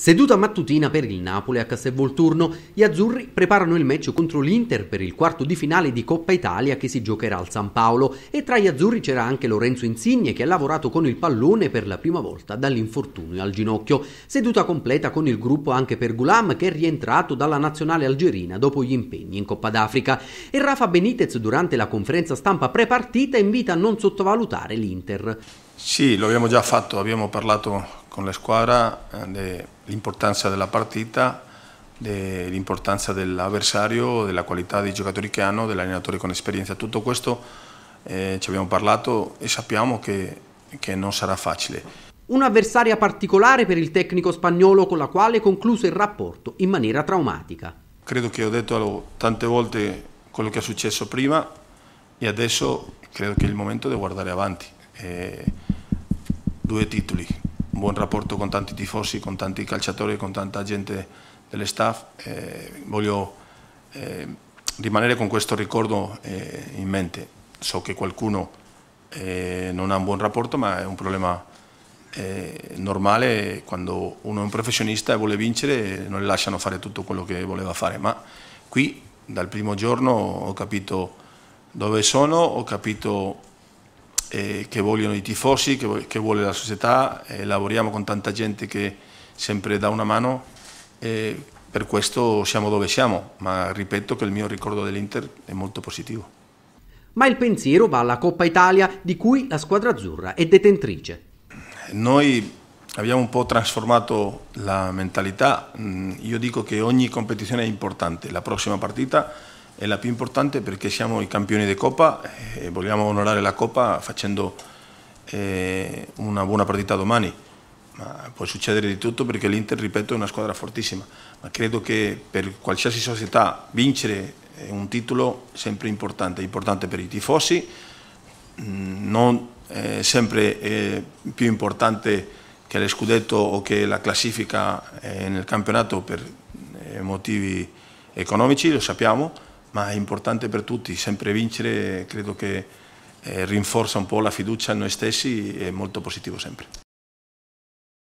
Seduta mattutina per il Napoli a Castelvolturno, gli azzurri preparano il match contro l'Inter per il quarto di finale di Coppa Italia che si giocherà al San Paolo e tra gli azzurri c'era anche Lorenzo Insigne che ha lavorato con il pallone per la prima volta dall'infortunio al ginocchio. Seduta completa con il gruppo anche per Gulam che è rientrato dalla nazionale algerina dopo gli impegni in Coppa d'Africa e Rafa Benitez durante la conferenza stampa prepartita invita a non sottovalutare l'Inter. Sì, lo abbiamo già fatto, abbiamo parlato con la squadra eh, dell'importanza della partita, dell'importanza dell'avversario, della qualità dei giocatori che hanno, dell'allenatore con esperienza. Tutto questo eh, ci abbiamo parlato e sappiamo che, che non sarà facile. Un'avversaria particolare per il tecnico spagnolo con la quale concluse il rapporto in maniera traumatica. Credo che ho detto tante volte quello che è successo prima e adesso credo che è il momento di guardare avanti. Eh, due titoli, buon rapporto con tanti tifosi, con tanti calciatori, con tanta gente dell'staff. Eh, voglio eh, rimanere con questo ricordo eh, in mente. So che qualcuno eh, non ha un buon rapporto, ma è un problema eh, normale quando uno è un professionista e vuole vincere non le lasciano fare tutto quello che voleva fare. Ma qui dal primo giorno ho capito dove sono, ho capito eh, che vogliono i tifosi, che, che vuole la società, eh, lavoriamo con tanta gente che sempre dà una mano e per questo siamo dove siamo, ma ripeto che il mio ricordo dell'Inter è molto positivo. Ma il pensiero va alla Coppa Italia di cui la squadra azzurra è detentrice. Noi abbiamo un po' trasformato la mentalità, mm, io dico che ogni competizione è importante, la prossima partita è la più importante perché siamo i campioni di Coppa e vogliamo onorare la Coppa facendo eh, una buona partita domani. Ma può succedere di tutto perché l'Inter, ripeto, è una squadra fortissima, ma credo che per qualsiasi società vincere eh, un titolo sempre importante, è importante per i tifosi, mm, non eh, sempre eh, più importante che lo scudetto o che la classifica eh, nel campionato per motivi economici, lo sappiamo, ma è importante per tutti, sempre vincere credo che eh, rinforza un po' la fiducia in noi stessi e è molto positivo sempre.